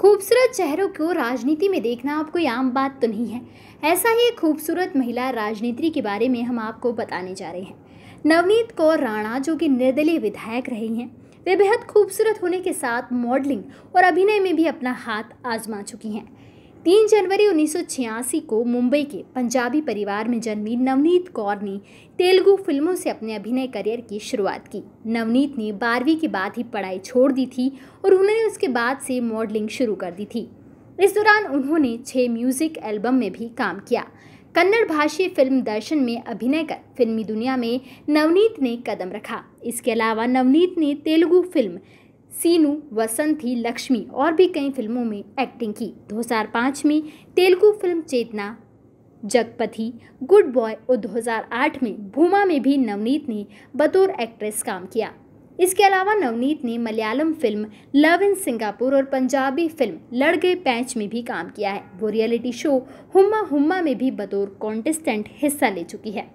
खूबसूरत चेहरों को राजनीति में देखना अब कोई आम बात तो नहीं है ऐसा ही एक खूबसूरत महिला राजनीति के बारे में हम आपको बताने जा रहे हैं नवनीत कौर राणा जो कि निर्दलीय विधायक रही हैं वे बेहद खूबसूरत होने के साथ मॉडलिंग और अभिनय में भी अपना हाथ आजमा चुकी हैं तीन जनवरी उन्नीस को मुंबई के पंजाबी परिवार में जन्मी नवनीत कौर ने तेलुगु फिल्मों से अपने अभिनय करियर की शुरुआत की नवनीत ने बारहवीं के बाद ही पढ़ाई छोड़ दी थी और उन्होंने उसके बाद से मॉडलिंग शुरू कर दी थी इस दौरान उन्होंने छः म्यूजिक एल्बम में भी काम किया कन्नड़ भाषी फिल्म दर्शन में अभिनय कर फिल्मी दुनिया में नवनीत ने कदम रखा इसके अलावा नवनीत ने तेलुगु फिल्म सीनू वसंती लक्ष्मी और भी कई फिल्मों में एक्टिंग की 2005 में Telugu film Chetana Jagapathi good boy और 2008 में भूमा में भी नवनीत ने बतौर एक्ट्रेस काम किया इसके अलावा नवनीत ने Malayalam film love in Singapore और पंजाबी फिल्म लड़ गए पैच में भी काम किया है वो रियलिटी शो हुम्मा हुम्मा में भी बतौर कॉन्टेस्टेंट हिस्सा ले चुकी है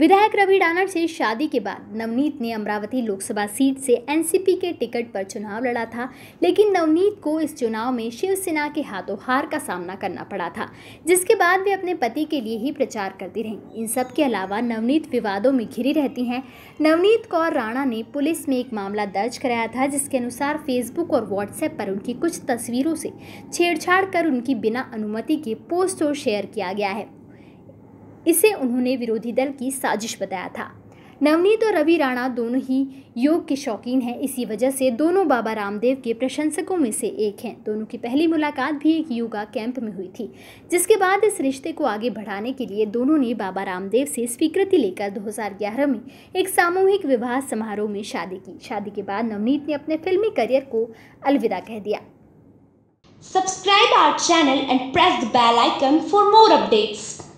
विधायक रवि डानर से शादी के बाद नवनीत ने अमरावती लोकसभा सीट से एनसीपी के टिकट पर चुनाव लड़ा था लेकिन नवनीत को इस चुनाव में शिवसेना के हाथों हार का सामना करना पड़ा था जिसके बाद वे अपने पति के लिए ही प्रचार करती रहीं इन सब के अलावा नवनीत विवादों में घिरी रहती हैं नवनीत कौर राणा ने पुलिस में एक मामला दर्ज कराया था जिसके अनुसार फेसबुक और व्हाट्सएप पर उनकी कुछ तस्वीरों से छेड़छाड़ कर उनकी बिना अनुमति के पोस्ट और शेयर किया गया है इसे उन्होंने विरोधी दल की साजिश बताया था नवनीत और रवि राणा दोनों ही योग के शौकीन हैं इसी वजह से दोनों बाबा रामदेव के प्रशंसकों में से एक हैं दोनों की पहली मुलाकात भी एक योगा कैंप में हुई थी जिसके बाद इस रिश्ते को आगे बढ़ाने के लिए दोनों ने बाबा रामदेव से स्वीकृति लेकर 2011 में एक सामूहिक विवाह समारोह में शादी की शादी के बाद नवनीत ने अपने फिल्मी करियर को अलविदा कह दिया subscribe our channel and press the bell icon for more updates